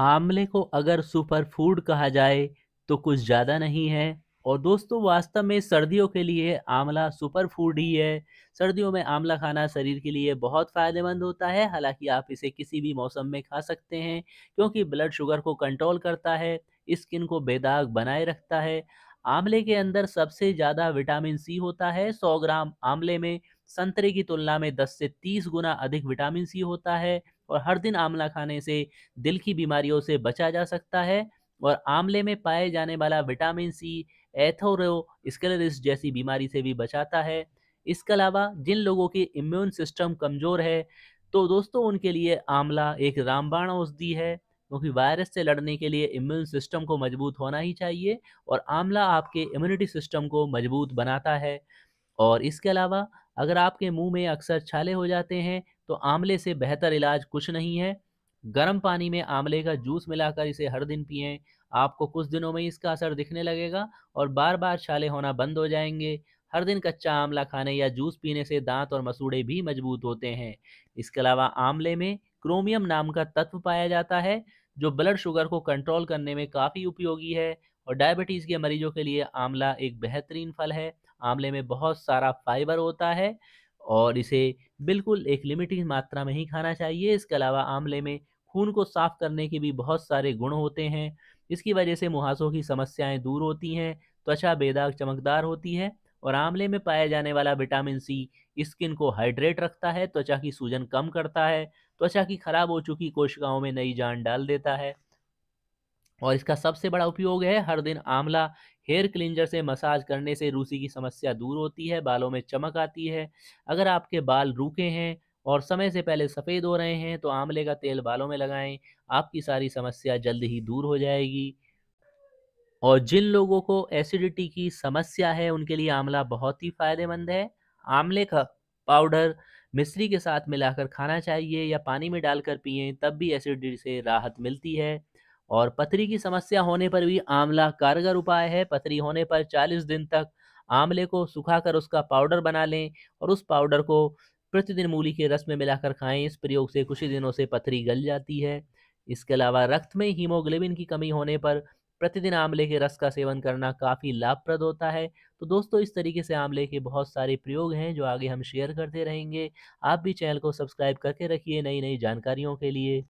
आमले को अगर सुपर फूड कहा जाए तो कुछ ज़्यादा नहीं है और दोस्तों वास्तव में सर्दियों के लिए आंवला सुपर फूड ही है सर्दियों में आमला खाना शरीर के लिए बहुत फ़ायदेमंद होता है हालांकि आप इसे किसी भी मौसम में खा सकते हैं क्योंकि ब्लड शुगर को कंट्रोल करता है स्किन को बेदाग बनाए रखता है आमले के अंदर सबसे ज़्यादा विटामिन सी होता है सौ ग्राम आमले में संतरे की तुलना में 10 से 30 गुना अधिक विटामिन सी होता है और हर दिन आंवला खाने से दिल की बीमारियों से बचा जा सकता है और आंवले में पाए जाने वाला विटामिन सी एथोरो स्केलरिस जैसी बीमारी से भी बचाता है इसके अलावा जिन लोगों की इम्यून सिस्टम कमज़ोर है तो दोस्तों उनके लिए आंवला एक रामबाण औषधि है क्योंकि वायरस से लड़ने के लिए इम्यून सिस्टम को मजबूत होना ही चाहिए और आंवला आपके इम्यूनिटी सिस्टम को मजबूत बनाता है और इसके अलावा अगर आपके मुंह में अक्सर छाले हो जाते हैं तो आंवले से बेहतर इलाज कुछ नहीं है गर्म पानी में आंवले का जूस मिलाकर इसे हर दिन पिए आपको कुछ दिनों में इसका असर दिखने लगेगा और बार बार छाले होना बंद हो जाएंगे हर दिन कच्चा आंवला खाने या जूस पीने से दांत और मसूड़े भी मजबूत होते हैं इसके अलावा आंवले में क्रोमियम नाम का तत्व पाया जाता है जो ब्लड शुगर को कंट्रोल करने में काफ़ी उपयोगी है और डायबिटीज़ के मरीजों के लिए आंवला एक बेहतरीन फल है आंवले में बहुत सारा फाइबर होता है और इसे बिल्कुल एक लिमिटेड मात्रा में ही खाना चाहिए इसके अलावा आंवले में खून को साफ करने के भी बहुत सारे गुण होते हैं इसकी वजह से मुहासों की समस्याएं दूर होती हैं त्वचा बेदाग चमकदार होती है और आंवले में पाया जाने वाला विटामिन सी स्किन को हाइड्रेट रखता है त्वचा की सूजन कम करता है त्वचा की खराब हो चुकी कोशिकाओं में नई जान डाल देता है और इसका सबसे बड़ा उपयोग है हर दिन आंवला हेयर क्लिंजर से मसाज करने से रूसी की समस्या दूर होती है बालों में चमक आती है अगर आपके बाल रूखे हैं और समय से पहले सफ़ेद हो रहे हैं तो आंवले का तेल बालों में लगाएं आपकी सारी समस्या जल्द ही दूर हो जाएगी और जिन लोगों को एसिडिटी की समस्या है उनके लिए आंवला बहुत ही फ़ायदेमंद है आंवले का पाउडर मिश्री के साथ मिलाकर खाना चाहिए या पानी में डालकर पिएं तब भी एसिडिटी से राहत मिलती है और पथरी की समस्या होने पर भी आंवला कारगर उपाय है पथरी होने पर 40 दिन तक आंवले को सुखाकर उसका पाउडर बना लें और उस पाउडर को प्रतिदिन मूली के रस में मिलाकर खाएं इस प्रयोग से कुछ ही दिनों से पथरी गल जाती है इसके अलावा रक्त में हीमोग्लोबिन की कमी होने पर प्रतिदिन आंवले के रस का सेवन करना काफ़ी लाभप्रद होता है तो दोस्तों इस तरीके से आंवले के बहुत सारे प्रयोग हैं जो आगे हम शेयर करते रहेंगे आप भी चैनल को सब्सक्राइब करके रखिए नई नई जानकारियों के लिए